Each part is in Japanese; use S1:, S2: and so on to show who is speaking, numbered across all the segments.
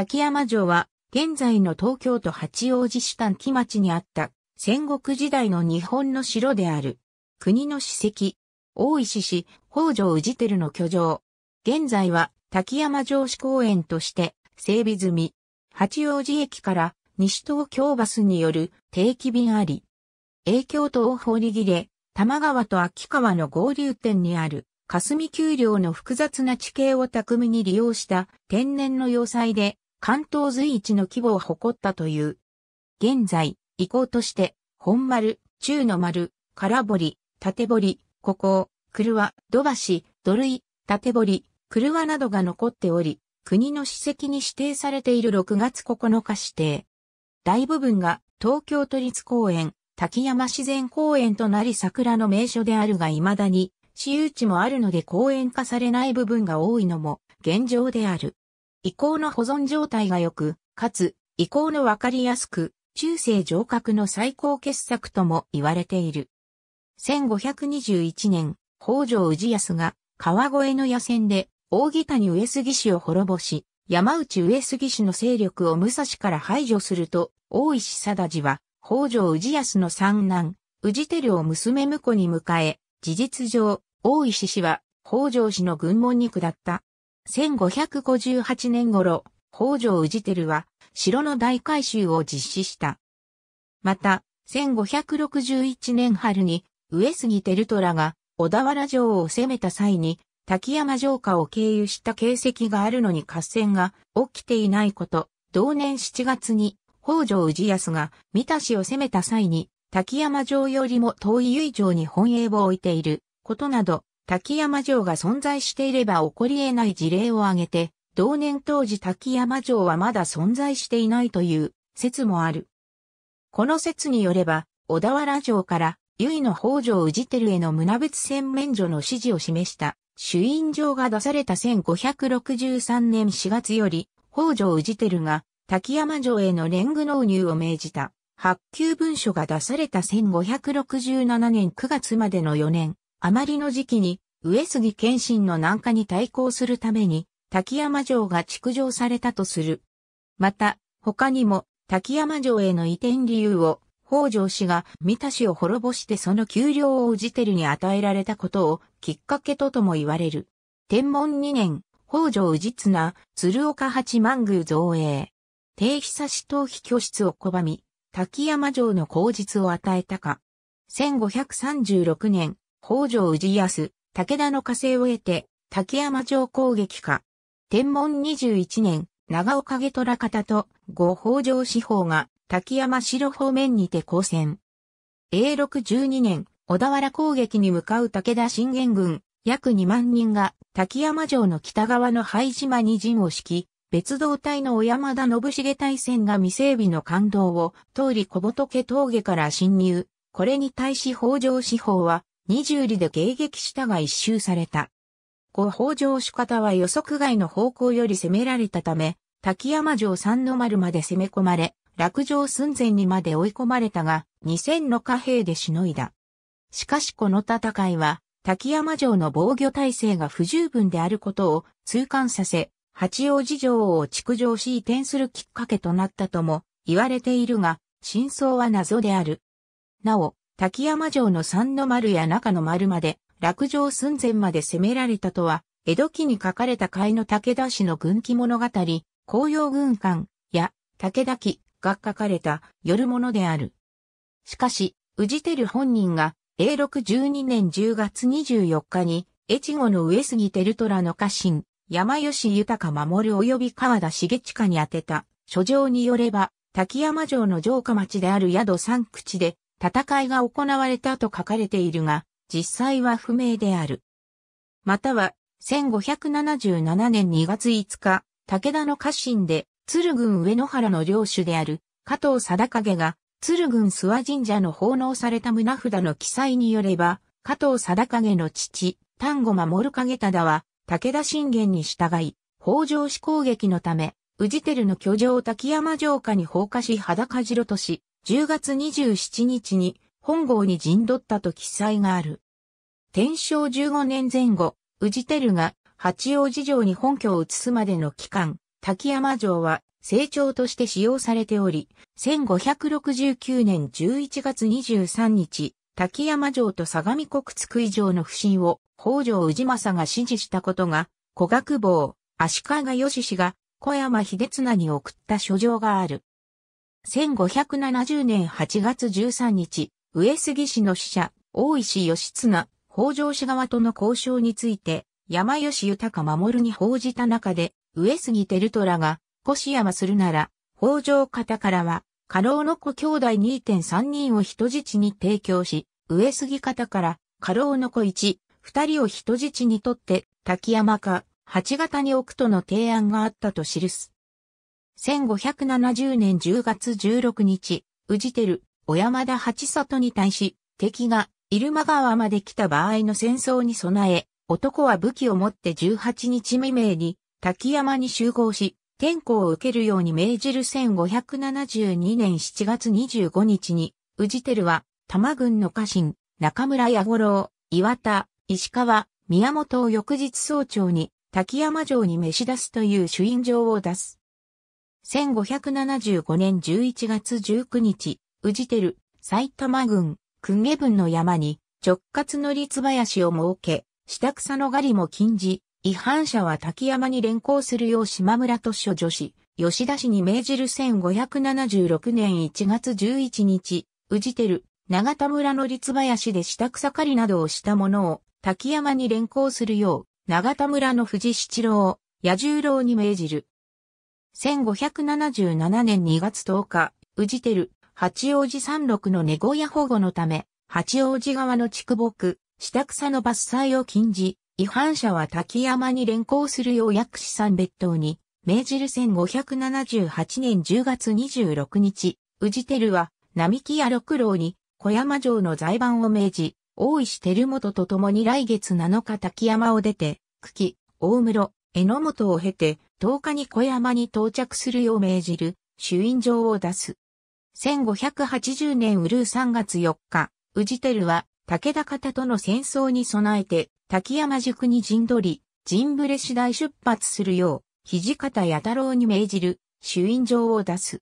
S1: 滝山城は、現在の東京都八王子市短木町にあった、戦国時代の日本の城である。国の史跡。大石市、北条氏照の居城。現在は、滝山城址公園として、整備済み。八王子駅から、西東京バスによる定期便あり。影響と大堀切、多摩川と秋川の合流点にある。霞丘陵の複雑な地形を巧みに利用した天然の要塞で関東随一の規模を誇ったという。現在、遺構として、本丸、中の丸、空堀、縦堀、ここ、車、土橋、土塁、縦堀、車などが残っており、国の史跡に指定されている6月9日指定。大部分が東京都立公園、滝山自然公園となり桜の名所であるが未だに、私有地もあるので公園化されない部分が多いのも現状である。遺構の保存状態が良く、かつ、遺構のわかりやすく、中世上郭の最高傑作とも言われている。1521年、北条氏康が川越の野戦で大木谷上杉氏を滅ぼし、山内上杉氏の勢力を武蔵から排除すると、大石貞治は北条氏康の三男、氏照を娘婿に迎え、事実上、大石氏は北条氏の軍門に下った。1558年頃、北条氏照は城の大改修を実施した。また、1561年春に上杉照虎が小田原城を攻めた際に滝山城下を経由した形跡があるのに合戦が起きていないこと、同年7月に北条氏康が三田市を攻めた際に滝山城よりも遠い由井城に本営を置いていることなど滝山城が存在していれば起こり得ない事例を挙げて、同年当時滝山城はまだ存在していないという説もある。この説によれば、小田原城から由井の北条氏照への胸別戦免除の指示を示した主因状が出された1563年4月より、北条氏照が滝山城への連具納入を命じた。発給文書が出された1567年9月までの4年あまりの時期に、上杉謙信の南下に対抗するために、滝山城が築城されたとする。また、他にも、滝山城への移転理由を、北条氏が三田氏を滅ぼしてその給料をて照に与えられたことをきっかけととも言われる。天文2年、北条氏綱、鶴岡八幡宮造営。定久し逃避拠出を拒み、滝山城の口実を与えたか。1536年、北条氏康、武田の加勢を得て、滝山城攻撃か。天文21年、長岡家虎方と五北条四方が滝山城方面にて交戦。永禄12年、小田原攻撃に向かう武田信玄軍、約2万人が滝山城の北側の灰島に陣を敷き、別動隊の小山田信重大戦が未整備の感動を通り小仏峠から侵入。これに対し北条四方は二十里で迎撃したが一周された。後北条主方は予測外の方向より攻められたため、滝山城三の丸まで攻め込まれ、落城寸前にまで追い込まれたが、二千の貨幣でしのいだ。しかしこの戦いは、滝山城の防御体制が不十分であることを痛感させ、八王子城を築城し移転するきっかけとなったとも言われているが、真相は謎である。なお、滝山城の三の丸や中の丸まで、落城寸前まで攻められたとは、江戸期に書かれた甲斐の武田氏の軍記物語、紅葉軍艦や武田記が書かれた夜物である。しかし、宇治てる本人が、永禄12年10月24日に、越後の上杉照虎の家臣、山吉豊守及び川田重下に宛てた、書状によれば、滝山城の城下町である宿三口で、戦いが行われたと書かれているが、実際は不明である。または、1577年2月5日、武田の家臣で、鶴郡上野原の領主である、加藤貞景が、鶴郡諏訪神社の奉納された胸札の記載によれば、加藤貞景の父、丹後守影忠は、武田信玄に従い、北条氏攻撃のため、宇治照の居城滝山城下に放火し裸城とし、10月27日に本郷に陣取ったと記載がある。天正15年前後、宇治照が八王子城に本拠を移すまでの期間、滝山城は成長として使用されており、1569年11月23日、滝山城と相模国津久井城の不審を北条氏政が指示したことが、古学坊、足利義氏が小山秀綱に送った書状がある。1570年8月13日、上杉氏の使者、大石義綱、北条氏側との交渉について、山吉豊守に報じた中で、上杉照虎が、越山するなら、北条方からは、家老の子兄弟2.3人を人質に提供し、上杉方から、家老の子1、2人を人質にとって、滝山か、八方に置くとの提案があったと記す。1570年10月16日、宇治てる、小山田八里に対し、敵が入間川まで来た場合の戦争に備え、男は武器を持って18日未明に滝山に集合し、天候を受けるように命じる1572年7月25日に、宇治てるは、多摩軍の家臣、中村八五郎、岩田、石川、宮本を翌日早朝に、滝山城に召し出すという主因状を出す。1575年11月19日、宇治てる埼玉郡、久下分の山に直轄の立林を設け、下草の狩りも禁じ、違反者は滝山に連行するよう島村と所女子、吉田氏に命じる1576年1月11日、宇治てる長田村の立林で下草狩りなどをした者を滝山に連行するよう、長田村の藤七郎、野十郎に命じる。1577年2月10日、宇治テル、八王子山麓の猫屋保護のため、八王子側の畜牧、下草の伐採を禁じ、違反者は滝山に連行するよう薬師山別当に、命じる1578年10月26日、宇治テルは、並木屋六郎に、小山城の財番を命じ、大石照元と共に来月7日滝山を出て、久喜、大室、榎本を経て、10日に小山に到着するよう命じる、主因状を出す。1580年ウルー3月4日、宇治テルは武田方との戦争に備えて、滝山宿に陣取り、陣ブレ次第出発するよう、土方弥太郎に命じる、主因状を出す。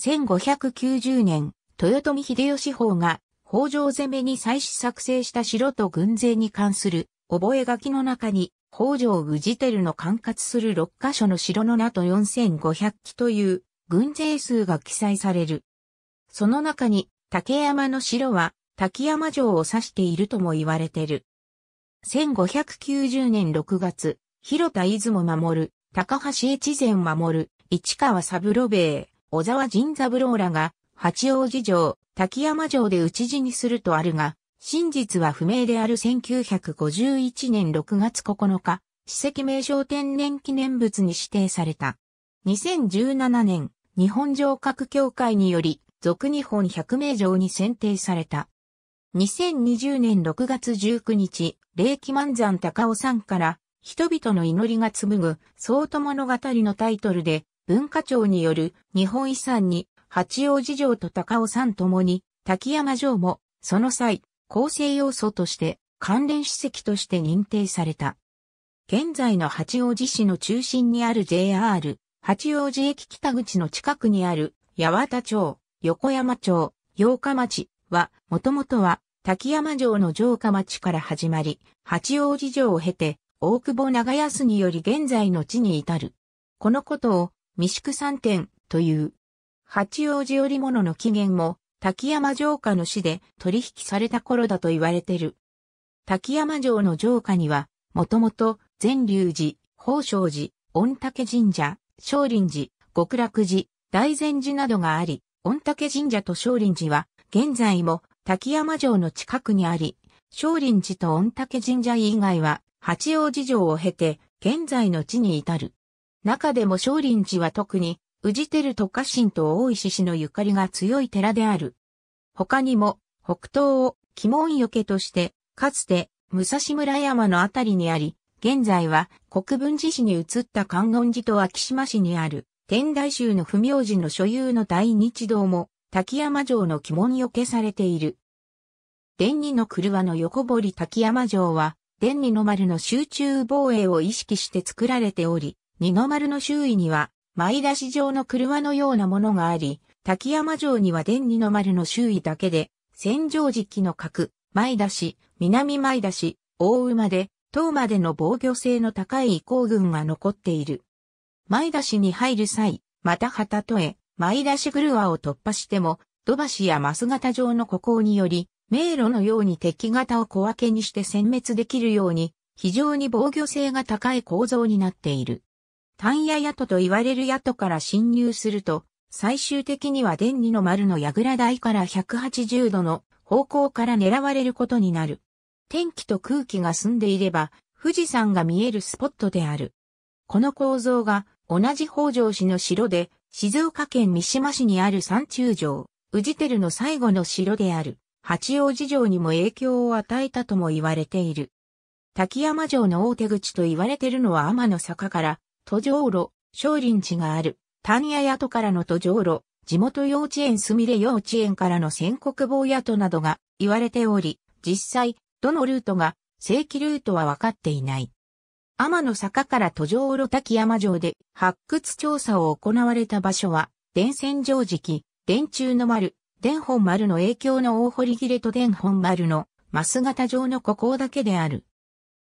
S1: 1590年、豊臣秀吉法が、北条攻めに再始作成した城と軍勢に関する、覚書の中に、北条治照の管轄する6カ所の城の名と4500機という軍勢数が記載される。その中に竹山の城は滝山城を指しているとも言われてる。1590年6月、広田出雲守、高橋越前守、市川三郎兵衛、小沢仁三郎らが、八王子城、滝山城で討ち死にするとあるが、真実は不明である1951年6月9日、史跡名称天然記念物に指定された。2017年、日本城郭協会により、俗日本百名城に選定された。2020年6月19日、霊気満山高尾山から、人々の祈りが紡ぐ、相当物語のタイトルで、文化庁による日本遺産に、八王子城と高尾山ともに、滝山城も、その際、構成要素として関連史跡として認定された。現在の八王子市の中心にある JR 八王子駅北口の近くにある八幡町、横山町、八日町は、もともとは滝山城の城下町から始まり、八王子城を経て、大久保長安により現在の地に至る。このことを、三宿三点という。八王子織物の起源も、滝山城下の市で取引された頃だと言われてる。滝山城の城下には、もともと善隆寺、宝生寺、御嶽神社、少林寺、極楽寺、大善寺などがあり、御嶽神社と少林寺は、現在も滝山城の近くにあり、少林寺と御嶽神社以外は、八王子城を経て、現在の地に至る。中でも少林寺は特に宇治照と家臣と大石氏のゆかりが強い寺である。他にも、北東を鬼門よけとして、かつて武蔵村山のあたりにあり、現在は国分寺市に移った観音寺と昭島市にある天台宗の不明寺の所有の大日堂も滝山城の鬼門よけされている。伝二の車の横堀滝山城は、伝二の丸の集中防衛を意識して作られており、二の丸の周囲には前出し状の車のようなものがあり、滝山城には伝二の丸の周囲だけで、戦場期の角、前出し、南前出し、大馬で、東までの防御性の高い移行群が残っている。前出しに入る際、また旗とえ、前出しルワを突破しても、土橋やマス型状の孤高により、迷路のように敵型を小分けにして殲滅できるように、非常に防御性が高い構造になっている。単野宿と言われる宿から侵入すると、最終的には電二の丸の櫓台から180度の方向から狙われることになる。天気と空気が澄んでいれば、富士山が見えるスポットである。この構造が同じ北条氏の城で、静岡県三島市にある山中城、宇治テルの最後の城である、八王子城にも影響を与えたとも言われている。滝山城の大手口と言われているのは天の坂から途上路、少林寺がある、谷屋跡からの途上路、地元幼稚園すみれ幼稚園からの仙国坊跡などが言われており、実際、どのルートが正規ルートは分かっていない。天の坂から途上路滝山城で発掘調査を行われた場所は、伝線上敷、伝中の丸、伝本丸の影響の大堀切れと伝本丸のマス型上の孤高だけである。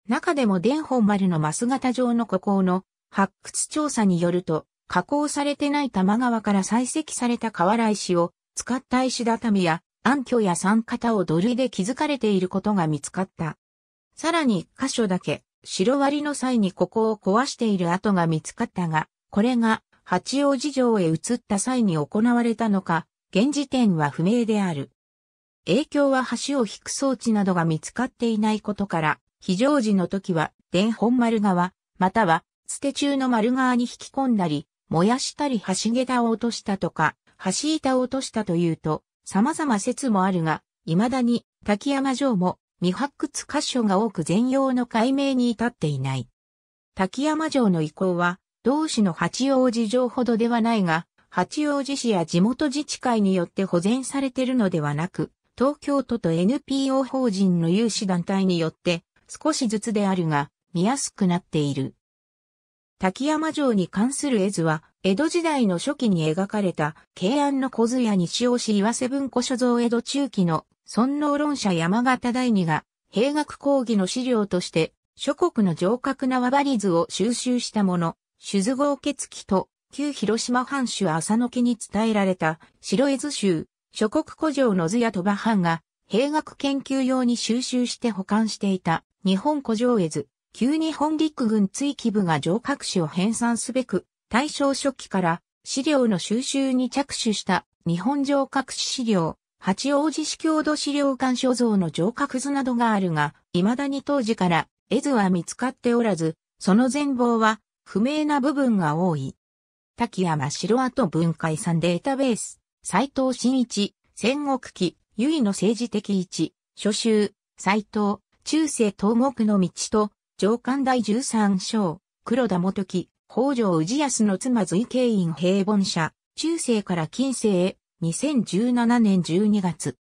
S1: 中でも電本丸のマス型状の孤高の発掘調査によると、加工されてない玉川から採石された河原石を使った石畳や暗渠や三方を土塁で築かれていることが見つかった。さらに一箇所だけ、白割りの際にここを壊している跡が見つかったが、これが八王子城へ移った際に行われたのか、現時点は不明である。影響は橋を引く装置などが見つかっていないことから、非常時の時は、伝本丸側、または捨て中の丸側に引き込んだり、燃やしたり橋桁を落としたとか、橋板を落としたというと、様々説もあるが、未だに滝山城も未発掘箇所が多く全容の解明に至っていない。滝山城の遺構は、同市の八王子城ほどではないが、八王子市や地元自治会によって保全されているのではなく、東京都と NPO 法人の有志団体によって少しずつであるが見やすくなっている。滝山城に関する絵図は、江戸時代の初期に描かれた、慶安の小津や西尾市岩瀬文庫所蔵江戸中期の尊王論者山形第二が、兵学講義の資料として、諸国の城郭縄張図を収集したもの、手図豪傑記と、旧広島藩主浅野家に伝えられた、白絵図集、諸国古城の図や鳥羽藩が、兵学研究用に収集して保管していた、日本古城絵図。旧日本陸軍追記部が城郭紙を編纂すべく、大正初期から資料の収集に着手した日本城郭史資料、八王子市郷土資料館所蔵の城郭図などがあるが、未だに当時から絵図は見つかっておらず、その全貌は不明な部分が多い。滝山城跡文化遺産データベース、斎藤真一、戦国期、由の政治的一、初集、斎藤、中世東国の道と、上官第十三章、黒田元木、北条氏康の妻随慶院平凡社、中世から近世へ、2017年12月。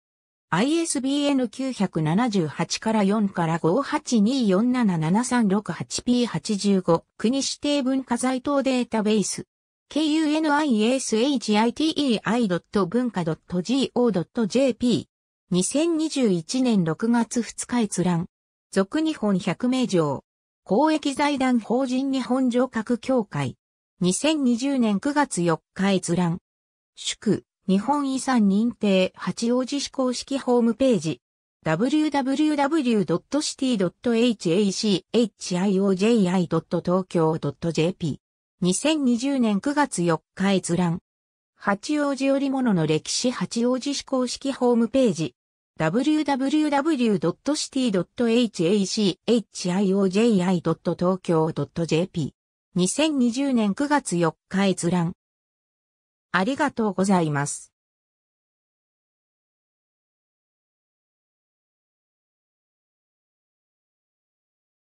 S1: ISBN 978から4から 58247736P85 国指定文化財等データベース kunishite 文化 .go.jp 2021年6月2日閲覧俗日本百名城。公益財団法人日本城郭協会。2020年9月4日閲覧。祝、日本遺産認定八王子市公式ホームページ。w w w c i t y h a c h i o j i t o k y o j p 2020年9月4日閲覧。八王子織物の歴史八王子市公式ホームページ。www.city.hachiojI.tokyo.jp。2020年9月4日閲覧。ありがとうございます。